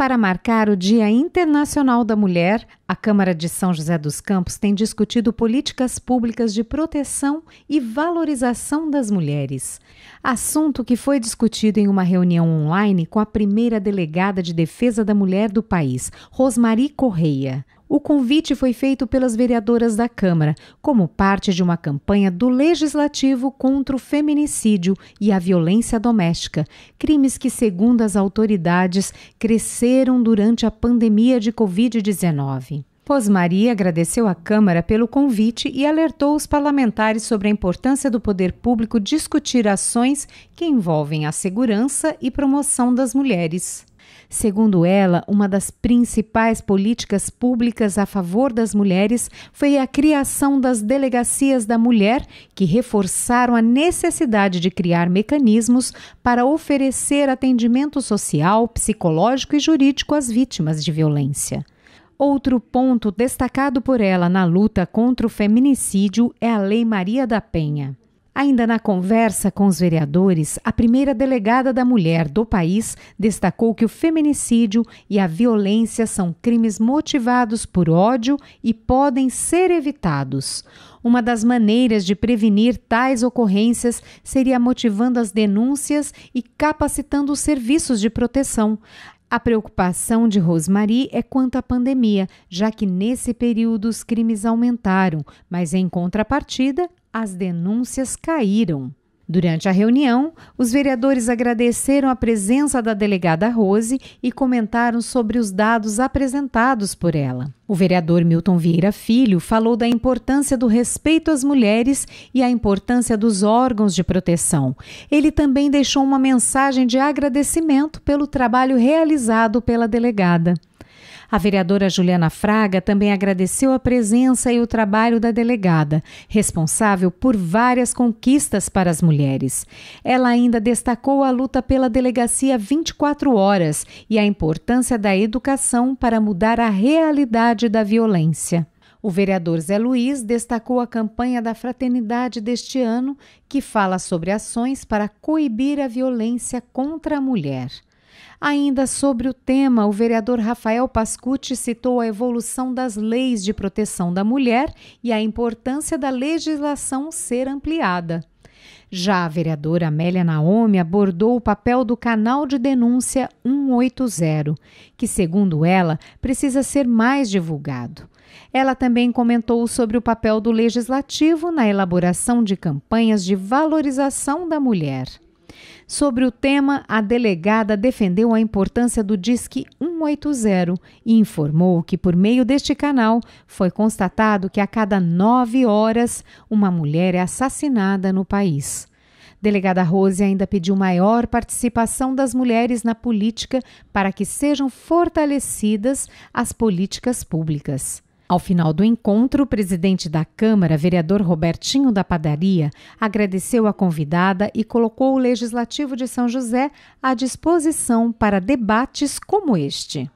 Para marcar o Dia Internacional da Mulher, a Câmara de São José dos Campos tem discutido políticas públicas de proteção e valorização das mulheres. Assunto que foi discutido em uma reunião online com a primeira delegada de defesa da mulher do país, Rosmari Correia. O convite foi feito pelas vereadoras da Câmara, como parte de uma campanha do Legislativo contra o feminicídio e a violência doméstica, crimes que, segundo as autoridades, cresceram durante a pandemia de Covid-19. Rosmaria agradeceu à Câmara pelo convite e alertou os parlamentares sobre a importância do poder público discutir ações que envolvem a segurança e promoção das mulheres. Segundo ela, uma das principais políticas públicas a favor das mulheres foi a criação das delegacias da mulher, que reforçaram a necessidade de criar mecanismos para oferecer atendimento social, psicológico e jurídico às vítimas de violência. Outro ponto destacado por ela na luta contra o feminicídio é a Lei Maria da Penha. Ainda na conversa com os vereadores, a primeira delegada da mulher do país destacou que o feminicídio e a violência são crimes motivados por ódio e podem ser evitados. Uma das maneiras de prevenir tais ocorrências seria motivando as denúncias e capacitando os serviços de proteção. A preocupação de Rosemary é quanto à pandemia, já que nesse período os crimes aumentaram, mas em contrapartida, as denúncias caíram. Durante a reunião, os vereadores agradeceram a presença da delegada Rose e comentaram sobre os dados apresentados por ela. O vereador Milton Vieira Filho falou da importância do respeito às mulheres e a importância dos órgãos de proteção. Ele também deixou uma mensagem de agradecimento pelo trabalho realizado pela delegada. A vereadora Juliana Fraga também agradeceu a presença e o trabalho da delegada, responsável por várias conquistas para as mulheres. Ela ainda destacou a luta pela delegacia 24 horas e a importância da educação para mudar a realidade da violência. O vereador Zé Luiz destacou a campanha da fraternidade deste ano, que fala sobre ações para coibir a violência contra a mulher. Ainda sobre o tema, o vereador Rafael Pascucci citou a evolução das leis de proteção da mulher e a importância da legislação ser ampliada. Já a vereadora Amélia Naomi abordou o papel do canal de denúncia 180, que, segundo ela, precisa ser mais divulgado. Ela também comentou sobre o papel do legislativo na elaboração de campanhas de valorização da mulher. Sobre o tema, a delegada defendeu a importância do Disque 180 e informou que, por meio deste canal, foi constatado que a cada nove horas uma mulher é assassinada no país. Delegada Rose ainda pediu maior participação das mulheres na política para que sejam fortalecidas as políticas públicas. Ao final do encontro, o presidente da Câmara, vereador Robertinho da Padaria, agradeceu a convidada e colocou o Legislativo de São José à disposição para debates como este.